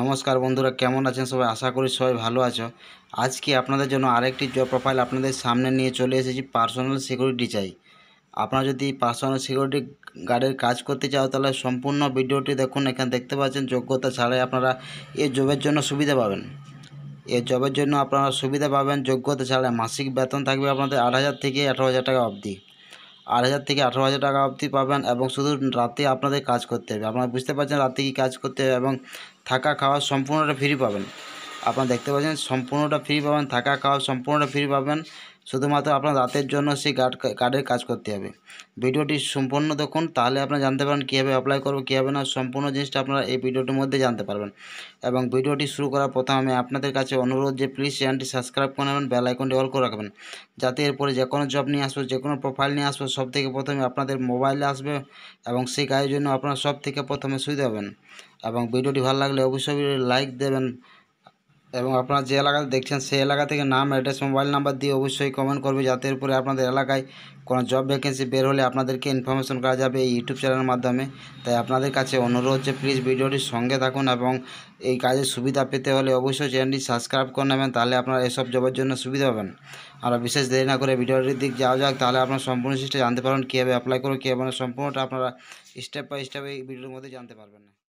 নমস্কার বন্ধুরা কেমন আছেন সবাই আশা করি সবাই ভালো আছো আজকে আপনাদের জন্য আরেকটি জব প্রোফাইল আপনাদের সামনে নিয়ে চলে এসেছি পার্সোনাল সিকিউরিটি চাই আপনারা যদি পার্সোনাল সিকিউরিটি গার্ডের কাজ করতে চাও তাহলে সম্পূর্ণ ভিডিওটি দেখুন এখানে দেখতে পাচ্ছেন যোগ্যতা ছাড়াই আপনারা এই জবের জন্য সুবিধা পাবেন এ জবের জন্য আপনারা সুবিধা পাবেন যোগ্যতা ছাড়াই মাসিক বেতন থাকবে আপনাদের আট হাজার থেকে আঠারো হাজার টাকা অবধি আট হাজার থেকে আঠারো হাজার টাকা অবধি পাবেন এবং শুধু রাতে আপনাদের কাজ করতে হবে আপনারা বুঝতে পারছেন রাতে কী কাজ করতে হবে এবং থাকা খাওয়া সম্পূর্ণটা ফ্রি পাবেন আপনারা দেখতে পাচ্ছেন সম্পূর্ণটা ফ্রি পাবেন থাকা খাওয়া সম্পূর্ণটা ফ্রি পাবেন শুধুমাত্র আপনার রাতের জন্য সেই গার্ড কার্ডের কাজ করতে হবে ভিডিওটি সম্পূর্ণ দেখুন তাহলে আপনারা জানতে পারেন কীভাবে অ্যাপ্লাই করবো কীভাবে না সম্পূর্ণ জিনিসটা আপনারা এই ভিডিওটির মধ্যে জানতে পারবেন এবং ভিডিওটি শুরু করার প্রথমে আমি আপনাদের কাছে অনুরোধ যে প্লিজ চ্যানেলটি সাবস্ক্রাইব করে নেবেন বেল আইকনটি অল করে রাখবেন যাতে এরপরে যে কোনো জব নিয়ে আসবো যে কোনো প্রোফাইল নিয়ে আসবো সব থেকে প্রথমে আপনাদের মোবাইলে আসবে এবং সেই কাজের জন্য আপনারা সব থেকে প্রথমে সুবিধা হবেন এবং ভিডিওটি ভালো লাগলে অবশ্যই লাইক দেবেন এবং আপনারা যে এলাকাতে দেখছেন সেই এলাকা থেকে নাম অ্যাড্রেস মোবাইল নাম্বার দিয়ে অবশ্যই কমেন্ট করবে যাতে উপরে আপনাদের এলাকায় কোনো জব ভ্যাকেন্সি বের হলে আপনাদেরকে ইনফরমেশন করা যাবে এই ইউটিউব চ্যানেলের মাধ্যমে তাই আপনাদের কাছে অনুরোধ যে প্লিজ ভিডিওটির সঙ্গে থাকুন এবং এই কাজের সুবিধা পেতে হলে অবশ্যই চ্যানেলটি সাবস্ক্রাইব করে নেবেন তাহলে আপনারা এসব জবের জন্য সুবিধা পাবেন আর বিশেষ দেরি না করে ভিডিওটির দিক যাওয়া যাক তাহলে আপনারা সম্পূর্ণ সিস্টেম জানতে পারবেন কীভাবে অ্যাপ্লাই করুন কীভাবে সম্পূর্ণটা আপনারা স্টেপ বাই স্টেপ এই ভিডিওর মধ্যে জানতে পারবেন